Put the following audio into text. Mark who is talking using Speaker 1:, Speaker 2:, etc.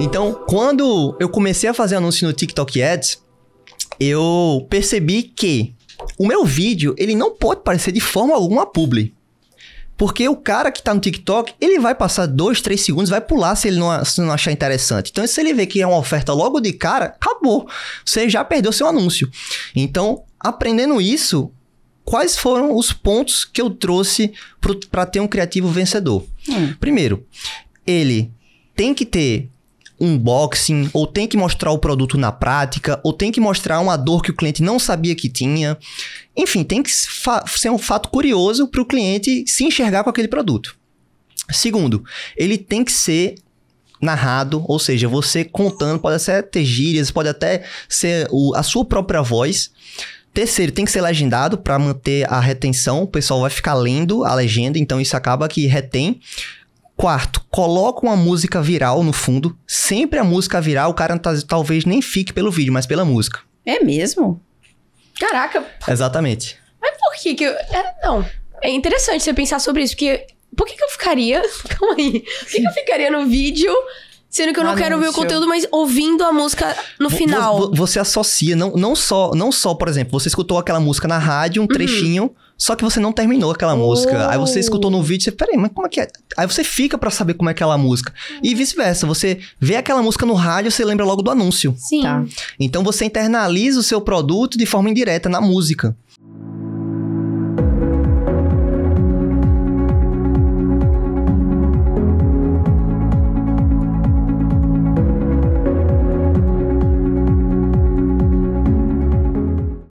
Speaker 1: Então, quando eu comecei a fazer anúncio no TikTok Ads, eu percebi que o meu vídeo, ele não pode parecer de forma alguma publi. Porque o cara que tá no TikTok, ele vai passar 2, 3 segundos, vai pular se ele não, se não achar interessante. Então, se ele vê que é uma oferta logo de cara, acabou. Você já perdeu seu anúncio. Então, aprendendo isso, quais foram os pontos que eu trouxe para ter um criativo vencedor? Hum. Primeiro, ele tem que ter unboxing, ou tem que mostrar o produto na prática, ou tem que mostrar uma dor que o cliente não sabia que tinha. Enfim, tem que ser um fato curioso para o cliente se enxergar com aquele produto. Segundo, ele tem que ser narrado, ou seja, você contando, pode até ter gírias, pode até ser o, a sua própria voz. Terceiro, tem que ser legendado para manter a retenção. O pessoal vai ficar lendo a legenda, então isso acaba que retém Quarto, coloca uma música viral no fundo. Sempre a música viral, o cara tá, talvez nem fique pelo vídeo, mas pela música. É mesmo? Caraca. Exatamente. Mas por que que eu... É, não, é interessante você pensar sobre isso, porque... Por que que eu ficaria... Calma aí. Por que que eu ficaria no vídeo Sendo que eu não Anúncio. quero ver o conteúdo, mas ouvindo a música no final. Você associa, não, não, só, não só, por exemplo, você escutou aquela música na rádio, um uhum. trechinho, só que você não terminou aquela oh. música. Aí você escutou no vídeo, você, peraí, mas como é que é? Aí você fica para saber como é aquela música. E vice-versa, você vê aquela música no rádio, você lembra logo do anúncio. Sim. Tá? Então você internaliza o seu produto de forma indireta na música.